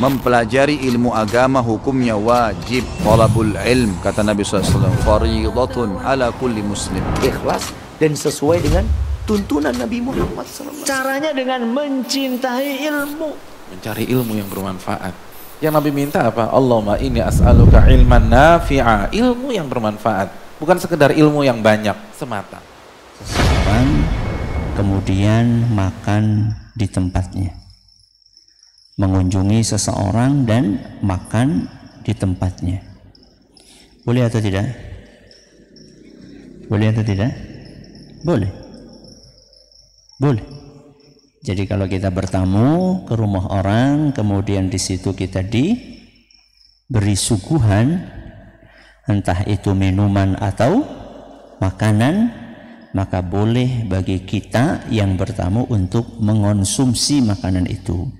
mempelajari ilmu agama hukumnya wajib talabul ilm kata Nabi SAW faridatun ala kulli muslim ikhlas dan sesuai dengan tuntunan Nabi Muhammad SAW caranya dengan mencintai ilmu mencari ilmu yang bermanfaat yang Nabi minta apa? Allahumma ini as'aluka ilman nafi'a ilmu yang bermanfaat bukan sekedar ilmu yang banyak semata seseorang kemudian makan di tempatnya mengunjungi seseorang dan makan di tempatnya. Boleh atau tidak? Boleh atau tidak? Boleh. Boleh. Jadi kalau kita bertamu ke rumah orang, kemudian di situ kita di beri suguhan, entah itu minuman atau makanan, maka boleh bagi kita yang bertamu untuk mengonsumsi makanan itu.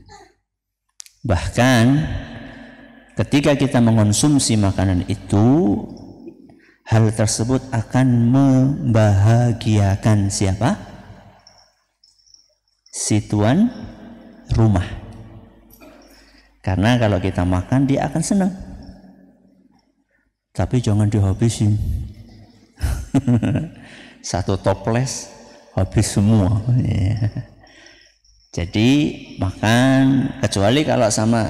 Bahkan ketika kita mengonsumsi makanan itu hal tersebut akan membahagiakan siapa? Si tuan rumah. Karena kalau kita makan dia akan senang. Tapi jangan dihabisin. Satu toples habis semua. Iya. Jadi bahkan kecuali kalau sama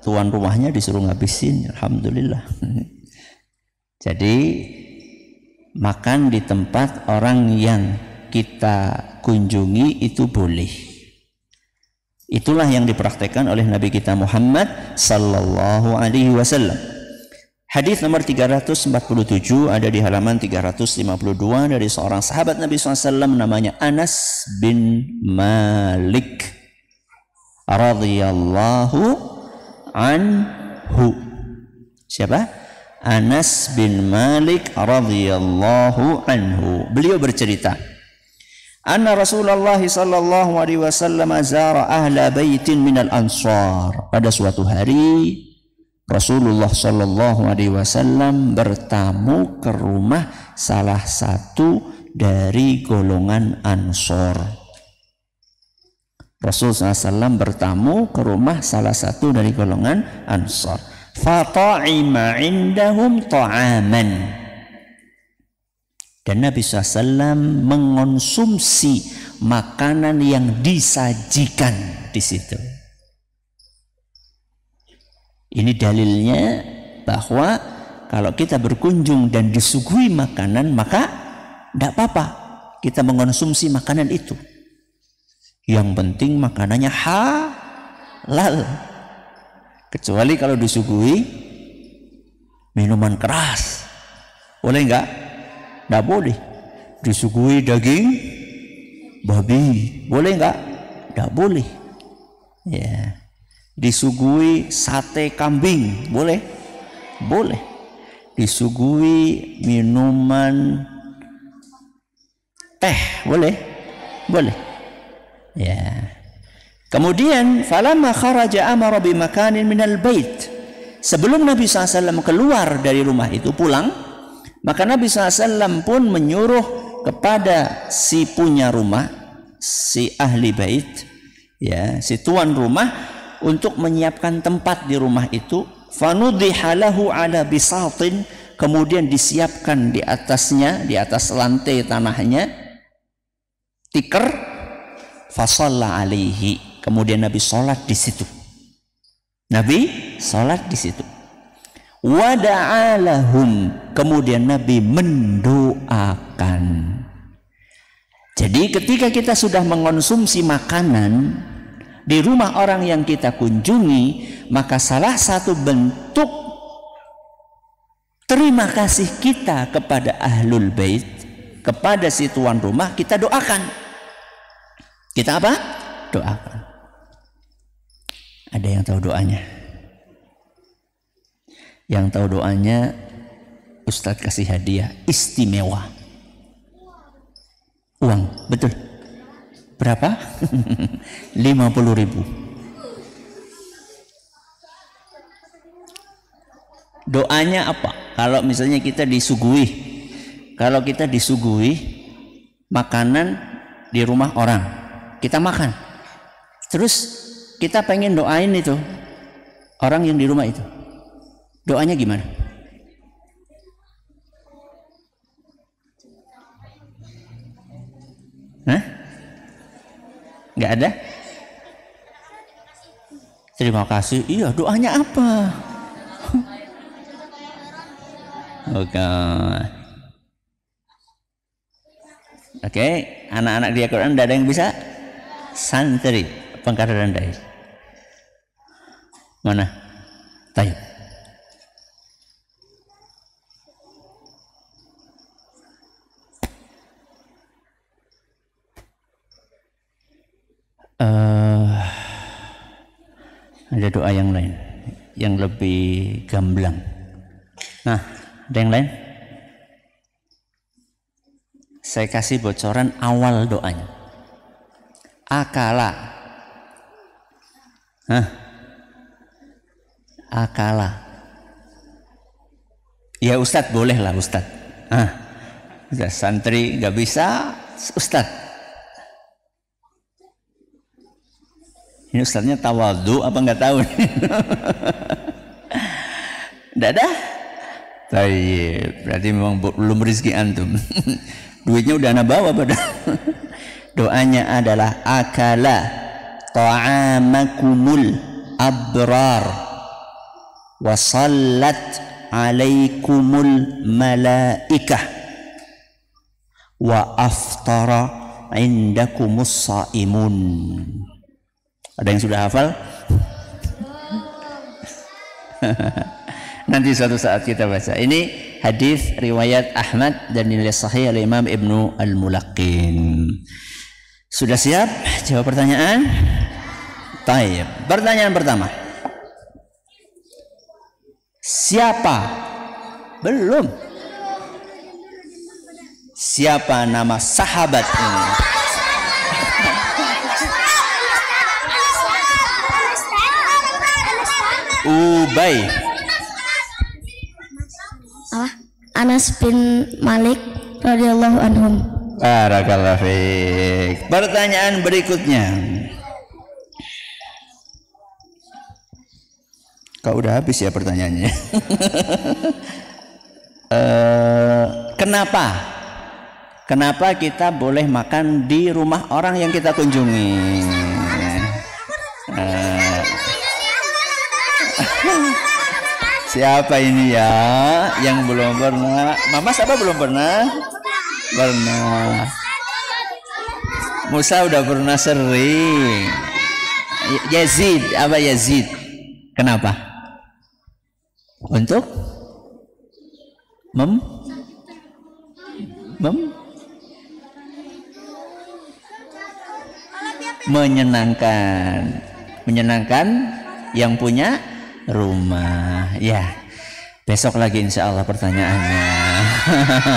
tuan rumahnya disuruh ngabisin, alhamdulillah. Jadi makan di tempat orang yang kita kunjungi itu boleh. Itulah yang dipraktekkan oleh Nabi kita Muhammad sallallahu alaihi wasallam. Hadis nomor 347 ada di halaman 352 dari seorang sahabat Nabi SAW namanya Anas bin Malik radhiyallahu anhu. Siapa? Anas bin Malik radhiyallahu anhu. Beliau bercerita, "Anna Rasulullah sallallahu alaihi wasallam zara ahla baitin minal ansar." Pada suatu hari Rasulullah Shallallahu Alaihi Wasallam bertamu ke rumah salah satu dari golongan Ansor. Rasulullah SAW bertamu ke rumah salah satu dari golongan Ansor. Fata'ima indahum ta'aman. Dan Nabi SAW mengonsumsi makanan yang disajikan di situ. Ini dalilnya bahwa kalau kita berkunjung dan disuguhi makanan maka tidak apa-apa kita mengonsumsi makanan itu. Yang penting makanannya halal. Kecuali kalau disuguhi minuman keras. Boleh enggak? Tidak boleh. Disuguhi daging babi. Boleh enggak? Tidak boleh. Ya. Yeah. Disuguhi sate kambing, boleh? Boleh. Disuguhi minuman teh, boleh? Boleh. Ya. Kemudian falamma kharaja amara bi makanin minal bait. Sebelum Nabi SAW keluar dari rumah itu pulang, maka Nabi SAW pun menyuruh kepada si punya rumah, si ahli bait, ya, si tuan rumah untuk menyiapkan tempat di rumah itu fanudhihalahu ala bisatin kemudian disiapkan di atasnya di atas lantai tanahnya tikar fasalla alaihi kemudian Nabi sholat di situ Nabi sholat di situ wada'alahum kemudian Nabi mendoakan jadi ketika kita sudah mengonsumsi makanan di rumah orang yang kita kunjungi, maka salah satu bentuk terima kasih kita kepada ahlul bait, kepada si tuan rumah kita doakan. Kita apa? Doakan. Ada yang tahu doanya? Yang tahu doanya Ustadz kasih hadiah istimewa. Uang, betul berapa? 50 ribu. Doanya apa? Kalau misalnya kita disuguhi, kalau kita disuguhi makanan di rumah orang, kita makan. Terus kita pengen doain itu orang yang di rumah itu. Doanya gimana? nggak ada terima kasih iya doanya apa oh, oke Oke, okay. anak-anak di Al-Quran ada yang bisa santri pengkaderan dari Mana? Tayyip. uh, ada doa yang lain yang lebih gamblang. Nah, ada yang lain? Saya kasih bocoran awal doanya. Akala. Hah? Akala. Ya Ustadz boleh lah Ustadz. Ah, santri nggak bisa Ustadz Ini ustaznya tawadu apa nggak tahu? Dadah. Tayyib. Berarti memang belum rezeki antum. Duitnya udah anak bawa padahal. Doanya adalah akala ta'amakumul abrar wasallat alaikumul malaikah wa aftara indakumus saimun. Ada yang sudah hafal? Nanti suatu saat kita baca. Ini hadis riwayat Ahmad dan nilai sahih oleh Imam Ibnu Al-Mulaqin. Sudah siap jawab pertanyaan? Taib. Pertanyaan pertama. Siapa? Belum. Siapa nama sahabat ini? Ubay. Apa? Ah, Anas bin Malik radhiyallahu anhum. Barakallahu fiik. Pertanyaan berikutnya. Kau udah habis ya pertanyaannya. e, kenapa? Kenapa kita boleh makan di rumah orang yang kita kunjungi? Eh, Siapa ini ya yang belum pernah? Mama siapa belum pernah? Pernah. Musa udah pernah sering. Yazid, apa Yazid? Kenapa? Untuk mem mem menyenangkan menyenangkan yang punya rumah ya besok lagi insya Allah pertanyaannya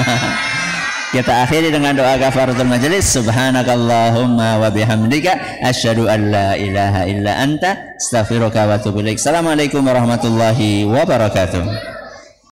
kita akhiri dengan doa kafaratul majelis subhanakallahumma wa bihamdika asyhadu an la ilaha illa anta astaghfiruka wa atubu assalamualaikum warahmatullahi wabarakatuh